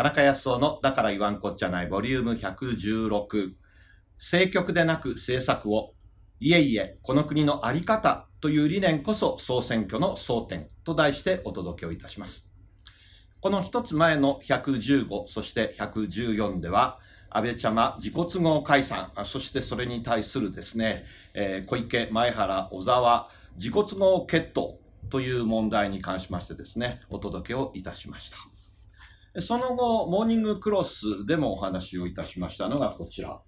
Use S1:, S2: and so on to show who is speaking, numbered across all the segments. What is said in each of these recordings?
S1: 田中康夫のだから言わんこっちゃないボリューム116。政局でなく政策を。いえいえ、この国の在り方という理念こそ総選挙の争点と題してお届けをいたします。この一つ前の115、そして114では、安倍ちゃま自己都合解散、そしてそれに対するですね、えー、小池、前原、小沢、自己都合決闘という問題に関しましてですね、お届けをいたしました。その後、モーニングクロスでもお話をいたしましたのがこちら。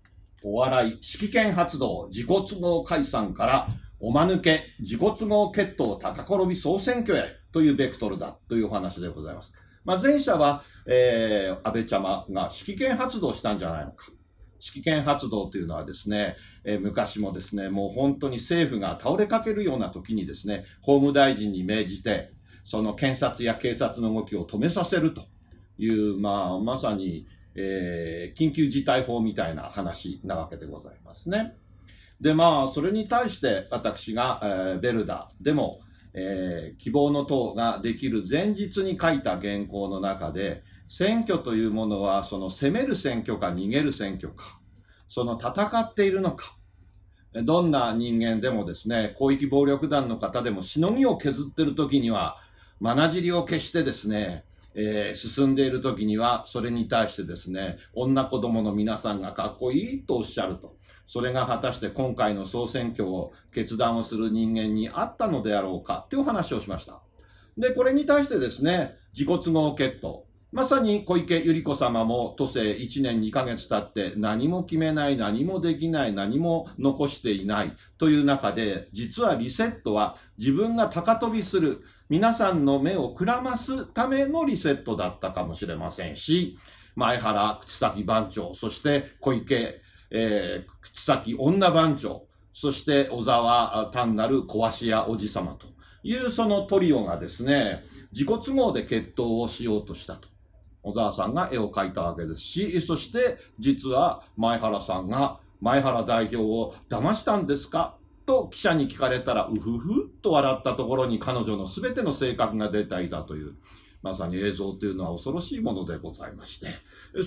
S1: お笑い、指揮権発動、自己都合解散から、おまぬけ、自己都合決闘、高転び総選挙へというベクトルだというお話でございます。まあ、前者は、えー、安倍ちゃまが指揮権発動したんじゃないのか。指揮権発動というのはですね、えー、昔もですね、もう本当に政府が倒れかけるような時にですね、法務大臣に命じて、その検察や警察の動きを止めさせるという、まあ、まさに、えー、緊急事態法みたいな話なわけでございますね。で、まあ、それに対して私が、えー、ベルダでも、えー、希望の党ができる前日に書いた原稿の中で、選挙というものは、その攻める選挙か逃げる選挙か、その戦っているのか、どんな人間でもですね、広域暴力団の方でもしのぎを削ってる時には、まなじりを消してですね、えー、進んでいる時には、それに対してですね、女子供の皆さんがかっこいいとおっしゃると。それが果たして今回の総選挙を決断をする人間にあったのであろうかというお話をしました。で、これに対してですね、自己都合決闘。まさに小池百合子様も都政1年2ヶ月経って何も決めない、何もできない、何も残していないという中で、実はリセットは自分が高飛びする。皆さんの目をくらますためのリセットだったかもしれませんし、前原口崎番長、そして小池、えー、口崎女番長、そして小沢単なる壊し屋おじ様というそのトリオがですね、自己都合で決闘をしようとしたと。小沢さんが絵を描いたわけですし、そして実は前原さんが前原代表を騙したんですかと記者に聞かれたら、うふふと笑ったところに彼女の全ての性格が出ていたという、まさに映像というのは恐ろしいものでございまして。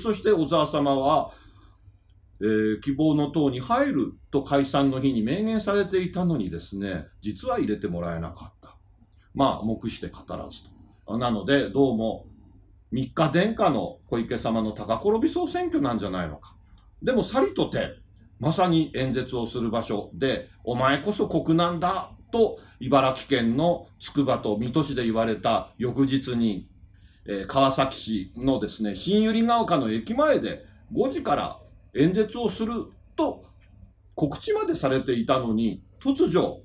S1: そして小沢様は、えー、希望の党に入ると解散の日に明言されていたのにですね、実は入れてもらえなかった。まあ、黙して語らずと。なので、どうも、3日殿下の小池様の高転び総選挙なんじゃないのか。でも、さりとて、まさに演説をする場所で、お前こそ国難だと茨城県のつくばと水戸市で言われた翌日に、えー、川崎市のですね、新百合ヶ丘の駅前で5時から演説をすると告知までされていたのに、突如、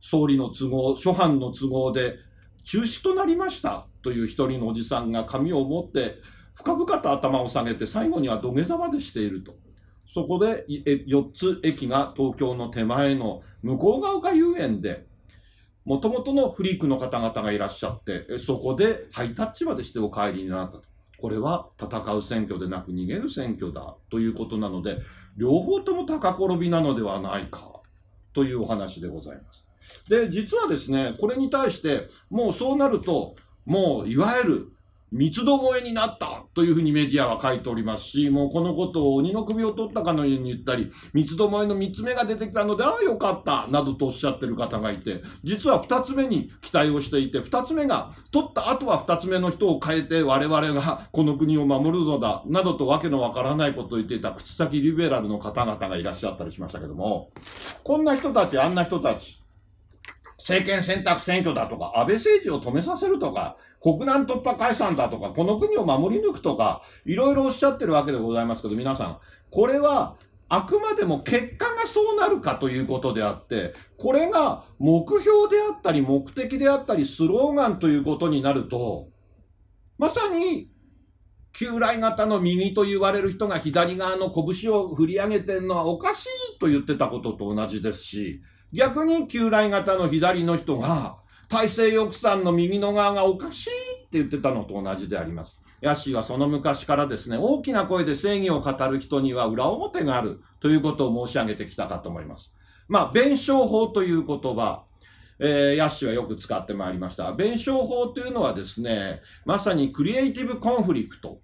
S1: 総理の都合、諸般の都合で中止となりましたという一人のおじさんが紙を持って深々と頭を下げて最後には土下座までしていると。そこで4つ駅が東京の手前の向こう側が遊園で、もともとのフリークの方々がいらっしゃって、そこでハイタッチまでしてお帰りになったと。これは戦う選挙でなく逃げる選挙だということなので、両方とも高転びなのではないかというお話でございます。で、実はですね、これに対して、もうそうなると、もういわゆる三つどもえになったというふうにメディアは書いておりますし、もうこのことを鬼の首を取ったかのように言ったり、三つどもえの三つ目が出てきたので、ああよかった、などとおっしゃってる方がいて、実は二つ目に期待をしていて、二つ目が、取った後は二つ目の人を変えて我々がこの国を守るのだ、などとわけのわからないことを言っていた口先リベラルの方々がいらっしゃったりしましたけども、こんな人たち、あんな人たち、政権選択選挙だとか、安倍政治を止めさせるとか、国難突破解散だとか、この国を守り抜くとか、いろいろおっしゃってるわけでございますけど、皆さん、これは、あくまでも結果がそうなるかということであって、これが目標であったり、目的であったり、スローガンということになると、まさに、旧来型の右と言われる人が左側の拳を振り上げてるのはおかしいと言ってたことと同じですし、逆に旧来型の左の人が、大翼さんの右の側がおかしいって言ってたのと同じであります。ヤシーはその昔からですね、大きな声で正義を語る人には裏表があるということを申し上げてきたかと思います。まあ、弁証法という言葉、えー、ヤッシーはよく使ってまいりました。弁証法というのはですね、まさにクリエイティブコンフリクト。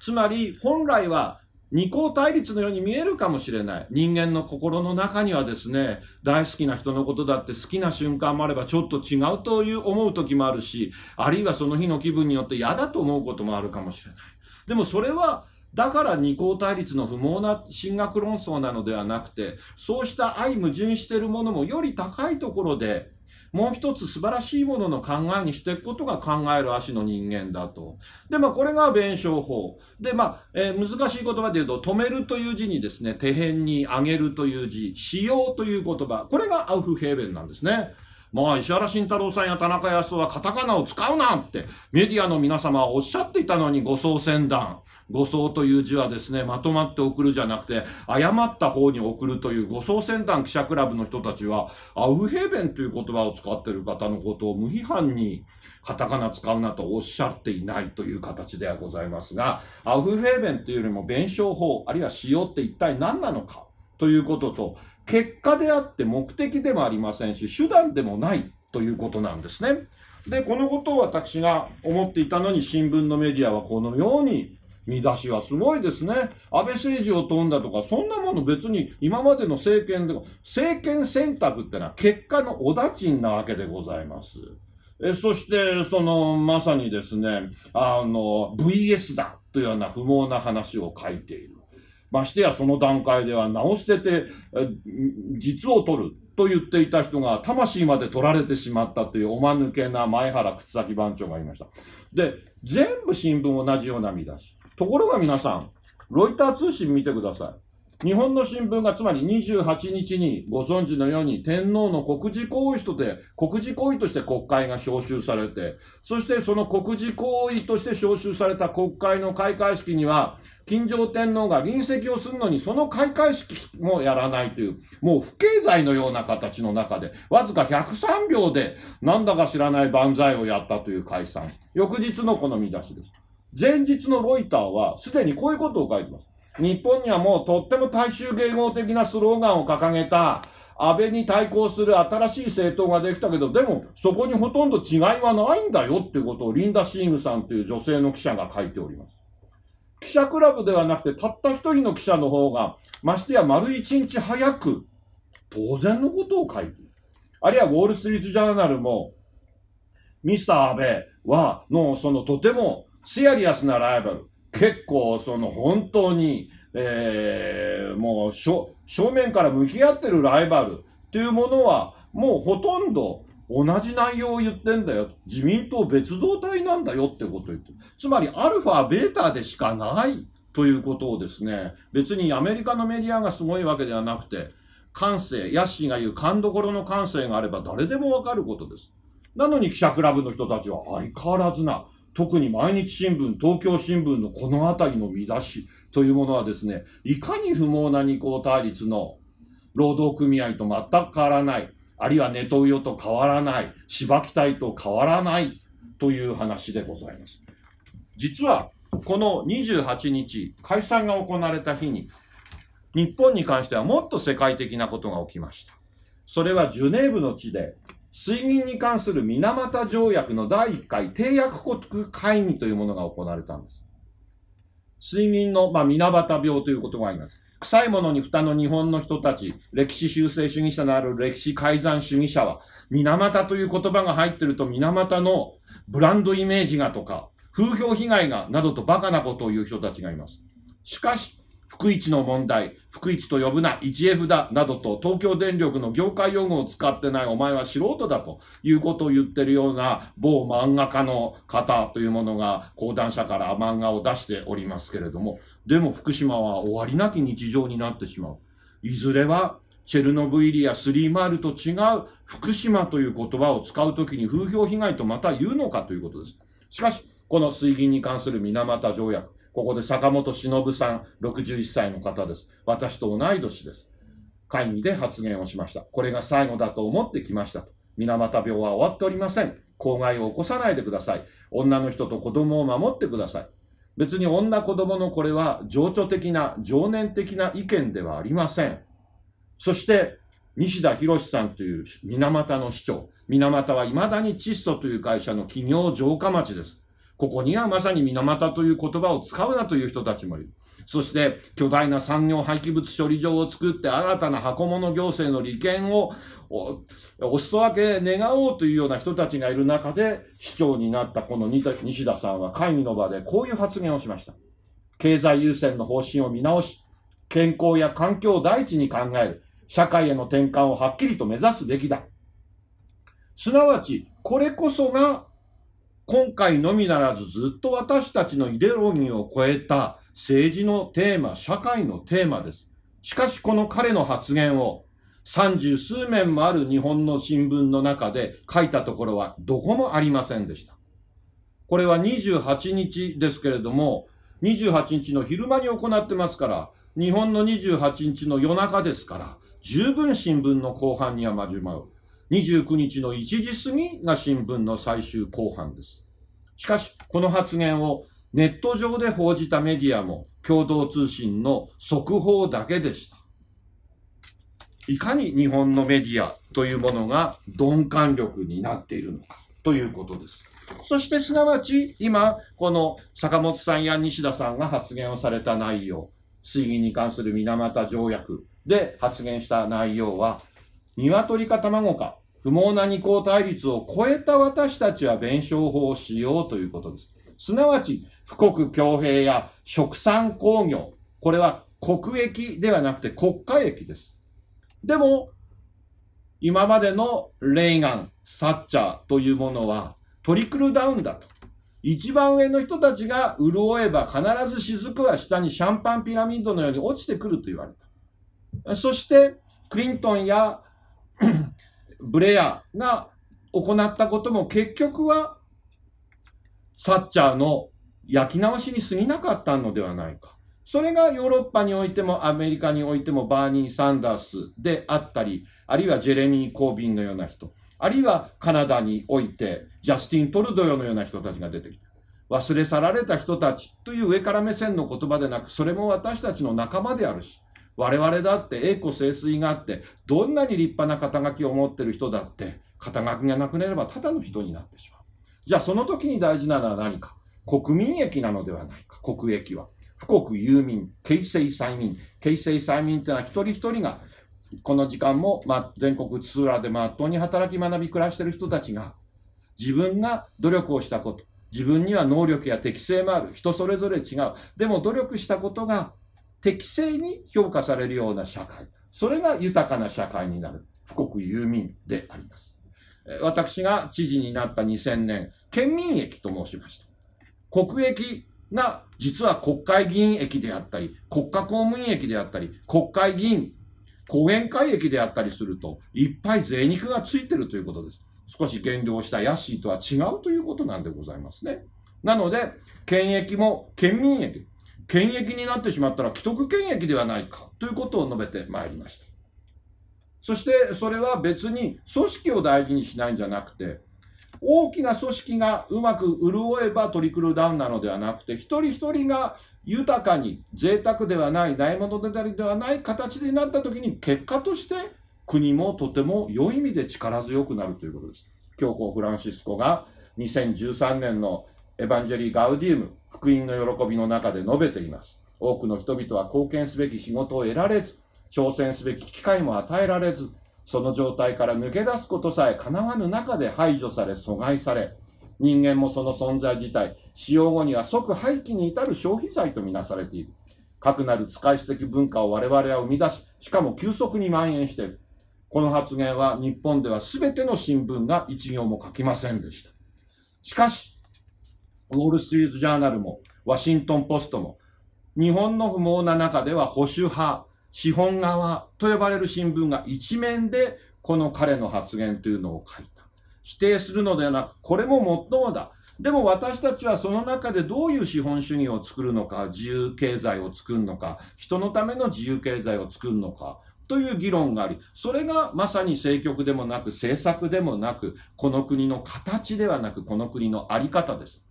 S1: つまり、本来は二項対立のように見えるかもしれない。人間の心の中にはですね、大好きな人のことだって好きな瞬間もあればちょっと違うという思う時もあるし、あるいはその日の気分によって嫌だと思うこともあるかもしれない。でもそれは、だから二項対立の不毛な進学論争なのではなくて、そうした相矛盾しているものもより高いところでもう一つ素晴らしいものの考えにしていくことが考える足の人間だと。で、まあ、これが弁証法。で、まあ、えー、難しい言葉で言うと、止めるという字にですね、手辺に上げるという字、使用という言葉。これがアウフヘーベンなんですね。まあ、石原慎太郎さんや田中康夫はカタカナを使うなってメディアの皆様はおっしゃっていたのに、誤送船団。誤送という字はですね、まとまって送るじゃなくて、誤った方に送るという誤送船団記者クラブの人たちは、アウヘーベンという言葉を使っている方のことを無批判にカタカナ使うなとおっしゃっていないという形ではございますが、アウヘーベンというよりも弁証法、あるいは使用って一体何なのかということと、結果であって目的でもありませんし、手段でもないということなんですね。で、このことを私が思っていたのに、新聞のメディアはこのように、見出しはすごいですね。安倍政治を飛んだとか、そんなもの別に今までの政権でも、政権選択ってのは結果のおだちんなわけでございます。えそして、その、まさにですね、あの、VS だというような不毛な話を書いている。ましてやその段階では名を捨てて、実を取ると言っていた人が魂まで取られてしまったというおまぬけな前原靴崎番長がいました。で、全部新聞同じような見出し。ところが皆さん、ロイター通信見てください。日本の新聞がつまり28日にご存知のように天皇の国事行為とて、国事行為として国会が召集されて、そしてその国事行為として召集された国会の開会式には、金城天皇が臨席をするのにその開会式もやらないという、もう不経済のような形の中で、わずか103秒でなんだか知らない万歳をやったという解散。翌日のこの見出しです。前日のロイターはすでにこういうことを書いてます。日本にはもうとっても大衆迎合的なスローガンを掲げた、安倍に対抗する新しい政党ができたけど、でもそこにほとんど違いはないんだよっていうことをリンダ・シーグさんという女性の記者が書いております。記者クラブではなくて、たった一人の記者の方が、ましてや丸一日早く、当然のことを書いている。あるいはウォール・ストリート・ジャーナルも、ミスター安倍は、の、そのとてもシアリアスなライバル。結構その本当に、えー、もう正面から向き合ってるライバルっていうものはもうほとんど同じ内容を言ってんだよ。自民党別動隊なんだよってことを言ってる。つまりアルファ、ベータでしかないということをですね、別にアメリカのメディアがすごいわけではなくて、感性、ヤッシーが言う勘どころの感性があれば誰でもわかることです。なのに記者クラブの人たちは相変わらずな、特に毎日新聞、東京新聞のこの辺りの見出しというものはですね、いかに不毛な二項対立の労働組合と全く変わらない、あるいはネトウヨと変わらない、芝北隊と変わらないという話でございます。実は、この28日、解散が行われた日に、日本に関してはもっと世界的なことが起きました。それはジュネーブの地で、睡眠に関する水俣条約の第1回締約国会議というものが行われたんです。睡眠の、まあ、水俣病ということがあります。臭いものに蓋の日本の人たち、歴史修正主義者のある歴史改ざん主義者は、水俣という言葉が入ってると水俣のブランドイメージがとか、風評被害がなどとバカなことを言う人たちがいます。しかし、福一の問題、福一と呼ぶな、1F だ、などと、東京電力の業界用語を使ってないお前は素人だということを言ってるような某漫画家の方というものが講談社から漫画を出しておりますけれども、でも福島は終わりなき日常になってしまう。いずれはチェルノブイリやスリーマールと違う福島という言葉を使うときに風評被害とまた言うのかということです。しかし、この水銀に関する水俣条約、ここで坂本忍さん、61歳の方です。私と同い年です。会議で発言をしました。これが最後だと思ってきましたと。水俣病は終わっておりません。公害を起こさないでください。女の人と子供を守ってください。別に女子供のこれは情緒的な、情念的な意見ではありません。そして、西田博さんという水俣の市長。水俣は未だに窒素という会社の企業城下町です。ここにはまさに水俣という言葉を使うなという人たちもいる。そして、巨大な産業廃棄物処理場を作って新たな箱物行政の利権をお裾分け願おうというような人たちがいる中で、市長になったこの西田さんは会議の場でこういう発言をしました。経済優先の方針を見直し、健康や環境を第一に考える、社会への転換をはっきりと目指すべきだ。すなわち、これこそが今回のみならずずっと私たちのイデロギーを超えた政治のテーマ、社会のテーマです。しかしこの彼の発言を三十数面もある日本の新聞の中で書いたところはどこもありませんでした。これは28日ですけれども、28日の昼間に行ってますから、日本の28日の夜中ですから、十分新聞の後半にはじまう。29日の1時過ぎが新聞の最終後半です。しかし、この発言をネット上で報じたメディアも共同通信の速報だけでした。いかに日本のメディアというものが鈍感力になっているのかということです。そしてすなわち今、この坂本さんや西田さんが発言をされた内容、水銀に関する水俣条約で発言した内容は鶏か卵か、不毛な二項対立を超えた私たちは弁証法をしようということです。すなわち、富国強兵や食産工業、これは国益ではなくて国家益です。でも、今までのレイガン、サッチャーというものはトリクルダウンだと。一番上の人たちが潤えば必ず雫は下にシャンパンピラミッドのように落ちてくると言われた。そして、クリントンやブレアが行ったことも結局は、サッチャーの焼き直しに過ぎなかったのではないか。それがヨーロッパにおいてもアメリカにおいてもバーニー・サンダースであったり、あるいはジェレミー・コービンのような人、あるいはカナダにおいてジャスティン・トルドヨのような人たちが出てきた。忘れ去られた人たちという上から目線の言葉でなく、それも私たちの仲間であるし、我々だって栄枯盛衰があって、どんなに立派な肩書きを持ってる人だって、肩書きがなくなればただの人になってしまう。じゃあその時に大事なのは何か国民益なのではないか。国益は。富国有民、形成催眠。形成催眠ってのは一人一人が、この時間も、ま、全国津浦でまっとうに働き学び暮らしてる人たちが、自分が努力をしたこと、自分には能力や適性もある。人それぞれ違う。でも努力したことが適正に評価されるような社会。それが豊かな社会になる。富国有民であります。私が知事になった2000年、県民益と申しました。国益が実は国会議員駅であったり、国家公務員駅であったり、国会議員、後援会駅であったりすると、いっぱい税肉がついてるということです。少し減量したヤッシーとは違うということなんでございますね。なので、県益も県民益、権益になってしまったら既得権益ではないかということを述べてまいりました。そしてそれは別に組織を大事にしないんじゃなくて、大きな組織がうまく潤えばトリクルダウンなのではなくて、一人一人が豊かに贅沢ではない、ないものでたりではない形になった時に、結果として国もとても良い意味で力強くなるということです。教皇フランシスコが2013年のエヴァンジェリー・ガウディウム、福音の喜びの中で述べています。多くの人々は貢献すべき仕事を得られず、挑戦すべき機会も与えられず、その状態から抜け出すことさえ叶わぬ中で排除され、阻害され、人間もその存在自体、使用後には即廃棄に至る消費財とみなされている。かくなる使い捨て文化を我々は生み出し、しかも急速に蔓延している。この発言は日本では全ての新聞が一行も書きませんでした。しかし、ウォール・ストリート・ジャーナルも、ワシントン・ポストも、日本の不毛な中では保守派、資本側と呼ばれる新聞が一面でこの彼の発言というのを書いた。否定するのではなく、これも最もだ。でも私たちはその中でどういう資本主義を作るのか、自由経済を作るのか、人のための自由経済を作るのか、という議論があり、それがまさに政局でもなく、政策でもなく、この国の形ではなく、この国のあり方です。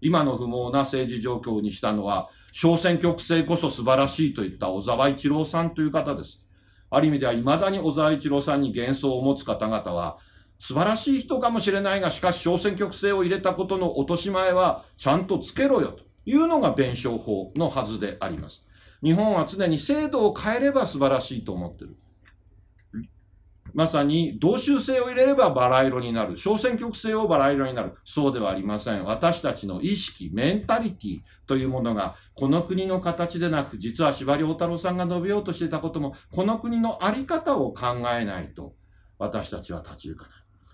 S1: 今の不毛な政治状況にしたのは、小選挙区制こそ素晴らしいといった小沢一郎さんという方です。ある意味では未だに小沢一郎さんに幻想を持つ方々は、素晴らしい人かもしれないが、しかし小選挙区制を入れたことの落とし前はちゃんとつけろよというのが弁証法のはずであります。日本は常に制度を変えれば素晴らしいと思ってる。まさに同州性を入れればバラ色になる。小選挙区性をバラ色になる。そうではありません。私たちの意識、メンタリティというものが、この国の形でなく、実は司馬太郎さんが述べようとしていたことも、この国の在り方を考えないと、私たちは立ち行かない。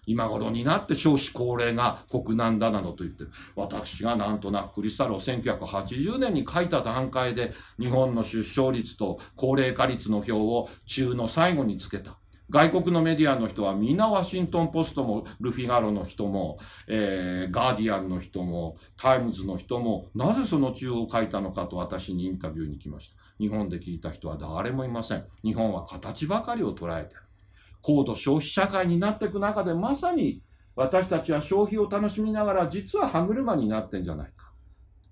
S1: 今頃になって少子高齢が国難だなどと言ってる。私がなんとなくクリスタルを1980年に書いた段階で日本の出生率と高齢化率の表を中の最後につけた。外国のメディアの人はみんなワシントンポストもルフィガロの人も、えー、ガーディアンの人もタイムズの人もなぜその中央を書いたのかと私にインタビューに来ました。日本で聞いた人は誰もいません。日本は形ばかりを捉えてる。高度消費社会になっていく中でまさに私たちは消費を楽しみながら実は歯車になってんじゃないか。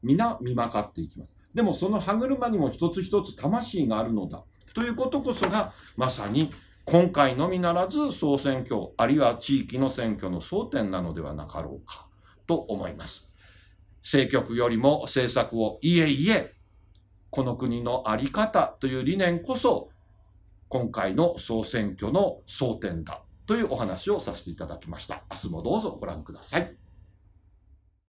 S1: 皆見まかっていきます。でもその歯車にも一つ一つ魂があるのだ。ということこそがまさに今回のみならず総選挙、あるいは地域の選挙の争点なのではなかろうかと思います。政局よりも政策をいえいえ、この国のあり方という理念こそ、今回の総選挙の争点だというお話をさせていただきました。明日もどうぞご覧ください。